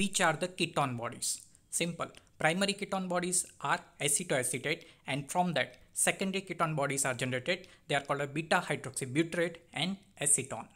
Which are the ketone bodies? Simple. Primary ketone bodies are acetoacetate and from that secondary ketone bodies are generated. They are called a beta hydroxybutyrate and acetone.